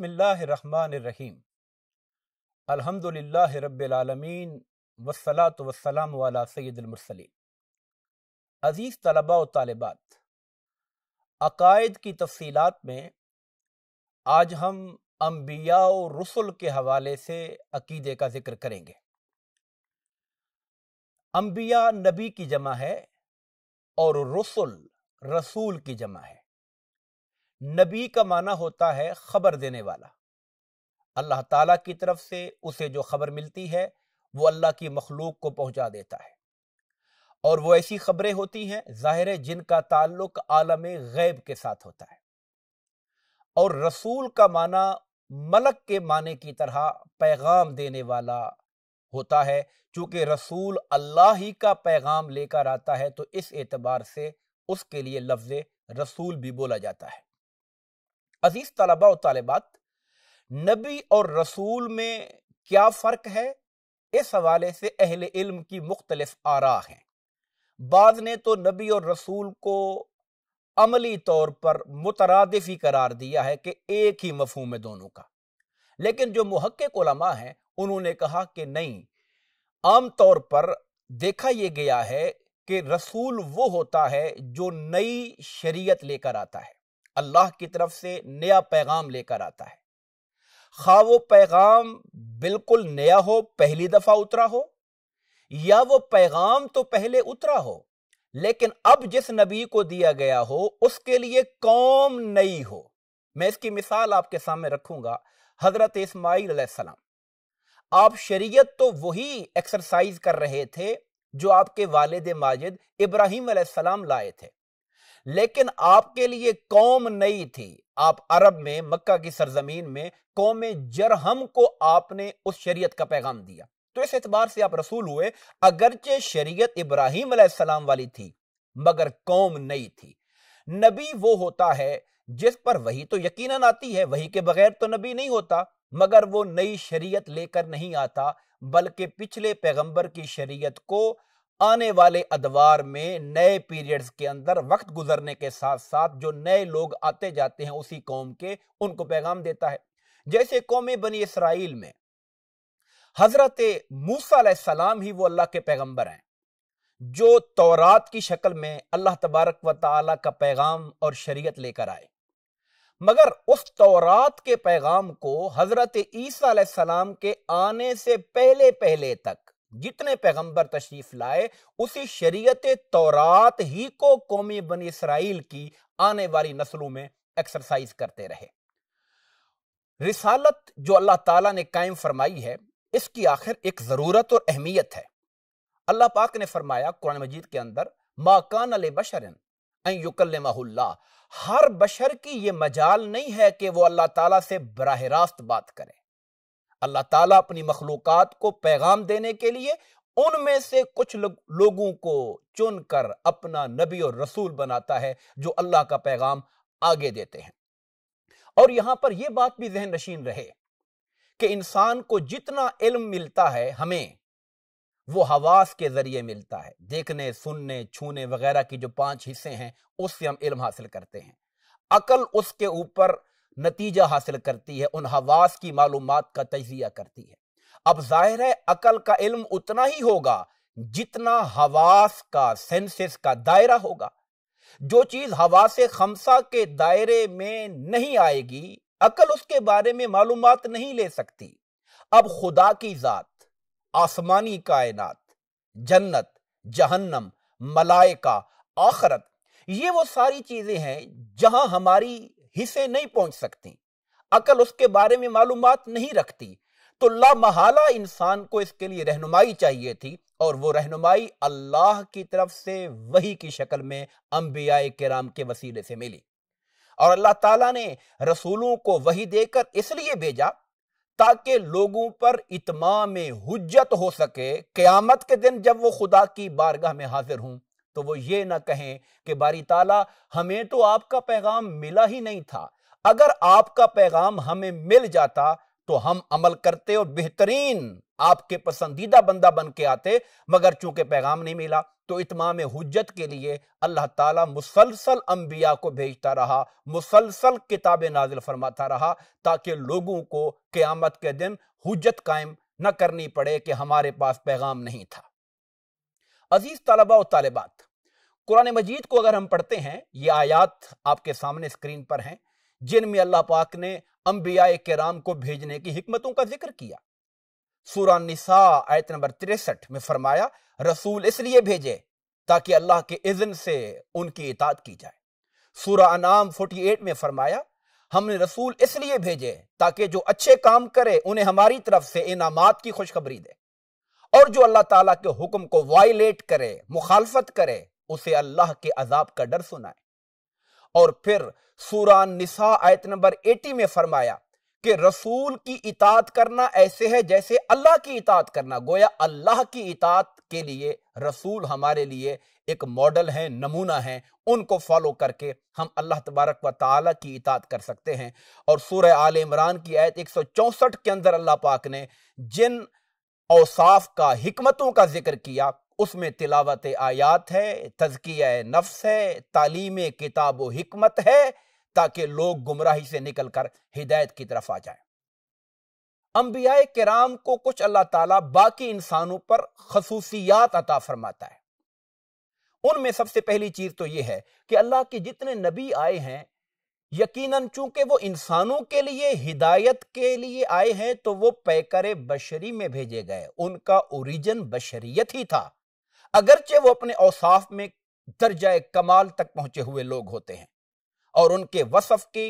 बसमीम अलहमदिल्ला रबालमीन वसलात वसलाम वाला सैदुलमरसलिन अज़ीज़ तलबा व तालबात अकायद की तफसीलात में आज हम अम्बिया और रसुल के हवाले से अकीदे का ज़िक्र करेंगे अम्बिया नबी की जमा है और रसुल रसूल की जमा है नबी का माना होता है खबर देने वाला अल्लाह ताला की तरफ से उसे जो खबर मिलती है वो अल्लाह की मखलूक को पहुंचा देता है और वो ऐसी खबरें होती हैं ज़ाहिर है जिनका ताल्लुक आलम गैब के साथ होता है और रसूल का माना मलक के माने की तरह पैगाम देने वाला होता है चूंकि रसूल अल्लाह ही का पैगाम लेकर आता है तो इस एतबार से उसके लिए लफ्ज़ रसूल भी बोला जाता है अजीज तलबा और तालबात नबी और रसूल में क्या फ़र्क है इस हवाले से अहल इल्म की मुख्तलिफ आरा है बाद ने तो नबी और रसूल को अमली तौर पर मुतरदफ ही करार दिया है कि एक ही मफहूम है दोनों का लेकिन जो महक्क उलमा है उन्होंने कहा कि नहीं आम तौर पर देखा यह गया है कि रसूल वो होता है जो नई शरीयत लेकर आता है अल्लाह की तरफ से नया पैगाम लेकर आता है खा वो पैगाम बिल्कुल नया हो पहली दफा उतरा हो या वो पैगाम तो पहले उतरा हो लेकिन अब जिस नबी को दिया गया हो उसके लिए कौम नई हो मैं इसकी मिसाल आपके सामने रखूंगा हजरत इसमाइल सलाम आप शरीयत तो वही एक्सरसाइज कर रहे थे जो आपके वालिद माजिद इब्राहिम सलाम लाए थे लेकिन आपके लिए कौम नई थी आप अरब में मक्का की सरजमीन में कौम जरहम को आपने उस शरीयत का पैगाम दिया तो इस एतबार से आप रसूल हुए अगरचे शरीयत इब्राहिम सलाम वाली थी मगर कौम नई थी नबी वो होता है जिस पर वही तो यकीनन आती है वही के बगैर तो नबी नहीं होता मगर वो नई शरीयत लेकर नहीं आता बल्कि पिछले पैगंबर की शरीयत को आने वाले अदवार में नए पीरियड्स के अंदर वक्त गुजरने के साथ साथ जो नए लोग आते जाते हैं उसी कौम के उनको पैगाम देता है जैसे कौम बनी इसराइल में हजरत मूसा सलाम ही वो अल्लाह के पैगंबर हैं जो तौरात की शक्ल में अल्लाह तबारक व ताली का पैगाम और शरीयत लेकर आए मगर उस तौरात के पैगाम को हजरत ईसा सलाम के आने से पहले पहले तक जितने पैगंबर तशरीफ लाए उसी शरीयत तौरात ही को कौमी बनी इसराइल की आने वाली नस्लों में एक्सरसाइज करते रहे रिसालत जो अल्लाह ताला ने कायम फरमाई है इसकी आखिर एक ज़रूरत और अहमियत है अल्लाह पाक ने फरमाया कुरान मजीद के अंदर माकान अल बशरन हर बशर की यह मजाल नहीं है कि वो अल्लाह ताला से बरह रास्त बात करे अल्लाह ताला अपनी मखलूक को पैगाम देने के लिए उनमें से कुछ लोगों को चुनकर अपना नबी और रसूल बनाता है जो अल्लाह का पैगाम आगे देते हैं और यहां पर यह बात भी जहन नशीन रहे कि इंसान को जितना इल्म मिलता है हमें वो हवास के जरिए मिलता है देखने सुनने छूने वगैरह की जो पांच हिस्से हैं उससे हम इल्म हासिल करते हैं अकल उसके ऊपर नतीजा हासिल करती है उन हवास की मालूम का तजिया करती है अब जाहिर है अकल का इल्म उतना ही होगा जितना हवास का सेंसेस का दायरा होगा जो चीज हवा से खमसा के दायरे में नहीं आएगी अकल उसके बारे में मालूम नहीं ले सकती अब खुदा की जात आसमानी कायनात जन्नत जहन्नम मलायका आखरत ये वो सारी चीजें हैं जहां हमारी हिस्से नहीं पहुंच सकती अकल उसके बारे में मालूम नहीं रखती तो लामहला इंसान को इसके लिए रहनुमाई चाहिए थी और वो रहनुमाई अल्लाह की तरफ से वही की शक्ल में के कराम के वसीले से मिली और अल्लाह ताला ने रसूलों को वही देकर इसलिए भेजा ताकि लोगों पर इतमाम हुज्जत हो सके क्यामत के दिन जब वो खुदा की बारगाह में हाजिर हूं तो वो ये ना कहें कि बारी ताला हमें तो आपका पैगाम मिला ही नहीं था अगर आपका पैगाम हमें मिल जाता तो हम अमल करते और बेहतरीन आपके पसंदीदा बंदा बन के आते मगर चूंकि पैगाम नहीं मिला तो इतमाम हजत के लिए अल्लाह ताला मुसलसल अम्बिया को भेजता रहा मुसलसल किताबें नाजिल फरमाता रहा ताकि लोगों को क़्यामत के दिन हजत कायम न करनी पड़े कि हमारे पास पैगाम नहीं था अजीज तलबा और तालिबात कुरान मजीद को अगर हम पढ़ते हैं ये आयात आपके सामने स्क्रीन पर हैं जिनमें अल्लाह पाक ने अम्बिया कराम को भेजने की हमतों का जिक्र किया सूरा निसा आयत नंबर तिरसठ में फरमाया रसूल इसलिए भेजे ताकि अल्लाह के इज़न से उनकी इताद की जाए सूरा अनाम 48 में फरमाया हमने रसूल इसलिए भेजे ताकि जो अच्छे काम करे उन्हें हमारी तरफ से इनामात की खुशखबरी दे और जो अल्लाह ताला के हुक्म को वायलेट करे मुखालफत करे उसे अल्लाह के अजाब का डर सुनाए और फिर सूरा निसा आयत नंबर 80 में फरमाया कि रसूल की इतात करना ऐसे है जैसे अल्लाह की इतात करना गोया अल्लाह की इतात के लिए रसूल हमारे लिए एक मॉडल है नमूना है उनको फॉलो करके हम अल्लाह तबारक व ताला की इतात कर सकते हैं और सूर्य आल इमरान की आयत एक के अंदर अल्लाह पाक ने जिन औसाफ का हमतों का जिक्र किया उसमें तिलावत आयात है तजकिया नफ्स है तालीम किताब हमत है ताकि लोग गुमराही से निकल कर हिदायत की तरफ आ जाए अम्बिया कराम को कुछ अल्लाह ताला बाकी इंसानों पर खसूसियात अता फरमाता है उनमें सबसे पहली चीज तो यह है कि अल्लाह के जितने नबी आए हैं यकीनन चूंकि वो इंसानों के लिए हिदायत के लिए आए हैं तो वो पैकर बशरी में भेजे गए उनका ओरिजन बशरीत ही था अगरचे वो अपने औसाफ में दर्जा कमाल तक पहुंचे हुए लोग होते हैं और उनके वसफ की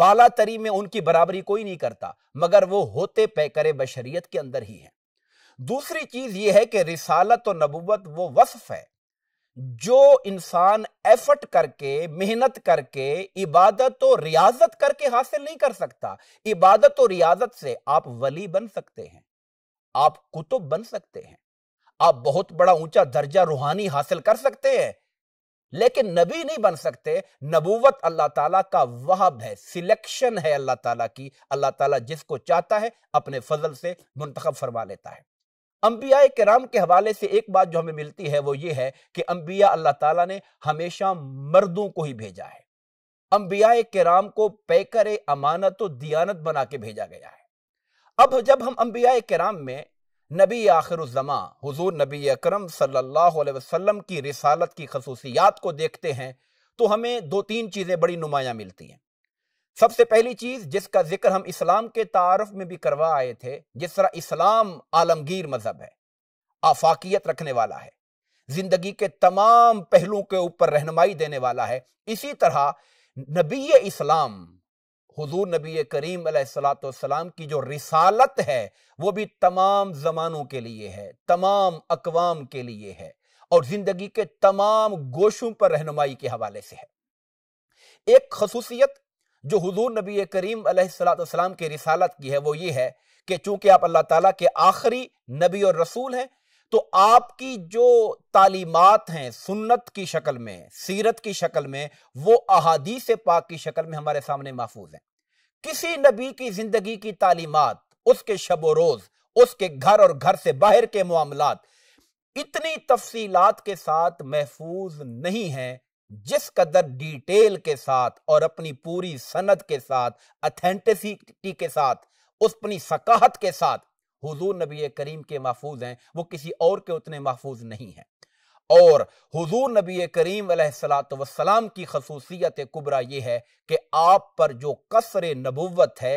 बाला तरी में उनकी बराबरी कोई नहीं करता मगर वो होते पैकर बशरीत के अंदर ही हैं दूसरी चीज यह है कि रिसालत और नबूवत वो वसफ है जो इंसान एफर्ट करके मेहनत करके इबादत और रियाजत करके हासिल नहीं कर सकता इबादत और रियाजत से आप वली बन सकते हैं आप कुतुब बन सकते हैं आप बहुत बड़ा ऊंचा दर्जा रूहानी हासिल कर सकते हैं लेकिन नबी नहीं बन सकते नबूवत अल्लाह ताला का वहब है सिलेक्शन है अल्लाह ताला की अल्लाह ताला जिसको चाहता है अपने फजल से मुंतखब फरमा लेता है अम्बिया कराम के हवाले से एक बात जो हमें मिलती है वो ये है कि अम्बिया अल्लाह ताला ने हमेशा मर्दों को ही भेजा है अम्बिया कराम को पैकर अमानत और दियानत बना के भेजा गया है अब जब हम अम्बिया कराम में नबी आखिर हजूर नबी अक्रम सल्लाम की रिसालत की खसूसियात को देखते हैं तो हमें दो तीन चीज़ें बड़ी नुमाया मिलती हैं सबसे पहली चीज जिसका जिक्र हम इस्लाम के तारफ में भी करवा आए थे जिस तरह इस्लाम आलमगीर मजहब है आफाकियत रखने वाला है जिंदगी के तमाम पहलुओं के ऊपर रहनमाई देने वाला है इसी तरह नबी इस्लाम हजूर नबी करीम सलाम की जो रिसालत है वो भी तमाम जमानों के लिए है तमाम अकवाम के लिए है और जिंदगी के तमाम गोशों पर रहनुमाई के हवाले से है एक खसूसियत जो हजूर नबी करीम सलाम की रिसालत की है वो ये है कि चूंकि आप अल्लाह ताला के आखिरी नबी और रसूल हैं तो आपकी जो तालीमत हैं सुन्नत की शक्ल में सीरत की शक्ल में वो अहादी से पाक की शक्ल में हमारे सामने महफूज हैं किसी नबी की जिंदगी की तालीमत उसके शब रोज उसके घर और घर से बाहर के मामला इतनी तफसीलात के साथ महफूज नहीं है जिस कदर डिटेल के साथ और अपनी पूरी सनद के साथ अथेंटिसिटी के साथ उस अपनी सकाहत के साथ हुजूर नबी करीम के महफूज हैं वो किसी और के उतने महफूज नहीं हैं और हुजूर नबी करीम सलाम की खसूसियत कुबरा ये है कि आप पर जो कसर नबूवत है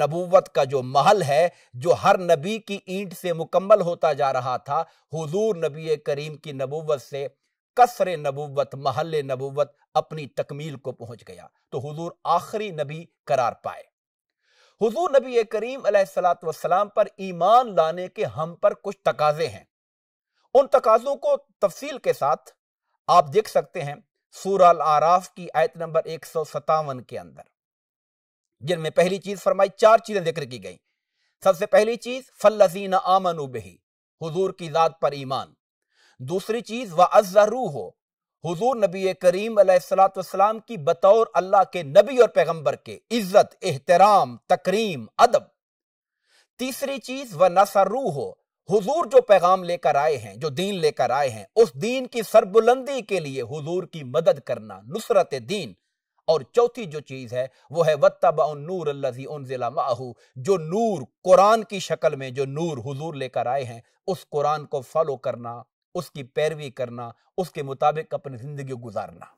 नबूवत का जो महल है जो हर नबी की ईंट से मुकम्मल होता जा रहा था हुजूर नबी करीम की नबूवत से कसर नबूवत महल नबूवत अपनी तकमील को पहुंच गया तो हुजूर आखिरी नबी करार पाए हुजूर नबी करीम सलाम पर ईमान लाने के हम पर कुछ तकाजे हैं उन तकाजों को तफसील के साथ आप देख सकते हैं सूरल आराफ की आयत नंबर एक सौ सतावन के अंदर जिनमें पहली चीज फरमाई चार चीजें जिक्र की गई सबसे पहली चीज फल आमन बही हजूर की जात पर ईमान दूसरी चीज व अजरू हो हुजूर नबी करीम सलाम की बतौर अल्लाह के नबी और पैगंबर के इज्जत एहतराम तकरीम अदब तीसरी चीज व नसरू हो हुजूर जो पैगाम लेकर आए हैं जो दीन लेकर आए हैं उस दीन की सरबुलंदी के लिए हुजूर की मदद करना नुसरत दीन और चौथी जो चीज है वो है नूर अल्लाजी जिला माहू जो नूर कुरान की शक्ल में जो नूर हुजूर लेकर आए हैं उस कुरान को फॉलो करना उसकी पैरवी करना उसके मुताबिक अपनी जिंदगी गुजारना